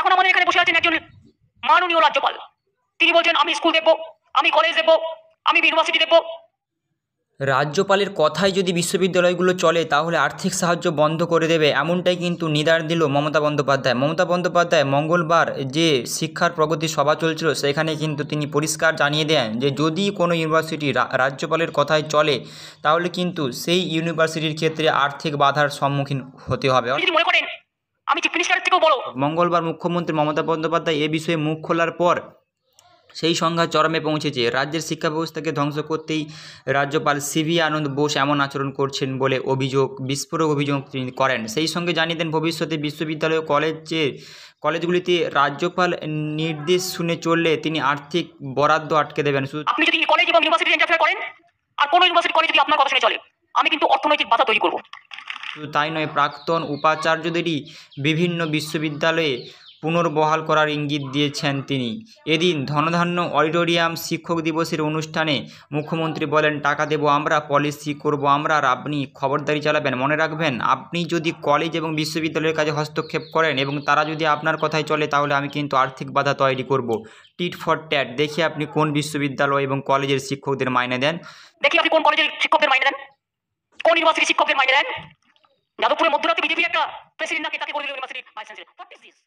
এখন আমাদের এখানে বসে আছেন একজন মাননীয় রাজ্যপাল তিনি বলছেন আমি স্কুল দেবো আমি কলেজ দেবো আমি ইউনিভার্সিটি দেবো রাজ্যপালের কথায় যদি বিশ্ববিদ্যালয়গুলো চলে তাহলে আর্থিক সাহায্য বন্ধ করে দেবে এমনটাই কিন্তু নিদার দিল মমতা বন্দ্যোপাধ্যায় মমতা বন্দ্যোপাধ্যায় মঙ্গলবার যে শিক্ষার প্রগতি সভা চলছিল সেখানে কিন্তু তিনি পরিষ্কার জানিয়ে দেন যে যদি কোনো ইউনিভার্সিটি রাজ্যপালের কথায় চলে তাহলে কিন্তু সেই ইউনিভার্সিটির ক্ষেত্রে আর্থিক বাধার সম্মুখীন হতে হবে মনে করেন আমি চিফ মিনিস্টারের থেকেও বলো মঙ্গলবার মুখ্যমন্ত্রী মমতা বন্দ্যোপাধ্যায় এ বিষয়ে মুখ খোলার পর সেই সংঘাত চরমে পৌঁছেছে রাজ্যের শিক্ষা ব্যবস্থাকে ধ্বংস করতেই রাজ্যপাল সিভি আনন্দ বোস এমন আচরণ করছেন বলে অভিযোগ বিস্ফোরক অভিযোগ তিনি করেন সেই সঙ্গে জানিয়ে দেন ভবিষ্যতে বিশ্ববিদ্যালয় কলেজের কলেজগুলিতে রাজ্যপাল নির্দেশ শুনে চললে তিনি আর্থিক বরাদ্দ আটকে দেবেন আপনি যদি কলেজ এবং ইউনিভার্সিটি করেন আর কোনো ইউনিভার্সিটি কলেজ যদি আপনার কথা শুনে চলে আমি কিন্তু অর্থনৈতিক বাধা তৈরি করবো শুধু তাই নয় প্রাক্তন উপাচার্যদেরই বিভিন্ন বিশ্ববিদ্যালয়ে পুনর্বহাল করার ইঙ্গিত দিয়েছেন তিনি এদিন ধনধান্য অডিটোরিয়াম শিক্ষক দিবসের অনুষ্ঠানে মুখ্যমন্ত্রী বলেন টাকা দেব আমরা পলিসি করব আমরা আর আপনি খবরদারি চালাবেন মনে রাখবেন আপনি যদি কলেজ এবং বিশ্ববিদ্যালয়ের কাজে হস্তক্ষেপ করেন এবং তারা যদি আপনার কথায় চলে তাহলে আমি কিন্তু আর্থিক বাধা তৈরি করব টিট ফর ট্যাট দেখি আপনি কোন বিশ্ববিদ্যালয় এবং কলেজের শিক্ষকদের মাইনে দেন দেখি আপনি কোন কলেজের শিক্ষকদের মাইনে দেন কোন ইউনিভার্সিটির শিক্ষকদের মাইনে দেন যাদবপুরের মধ্যরাতে বিজেপি একটা প্রেসিডেন্ট নাকি তাকে করে দিল university licence what is this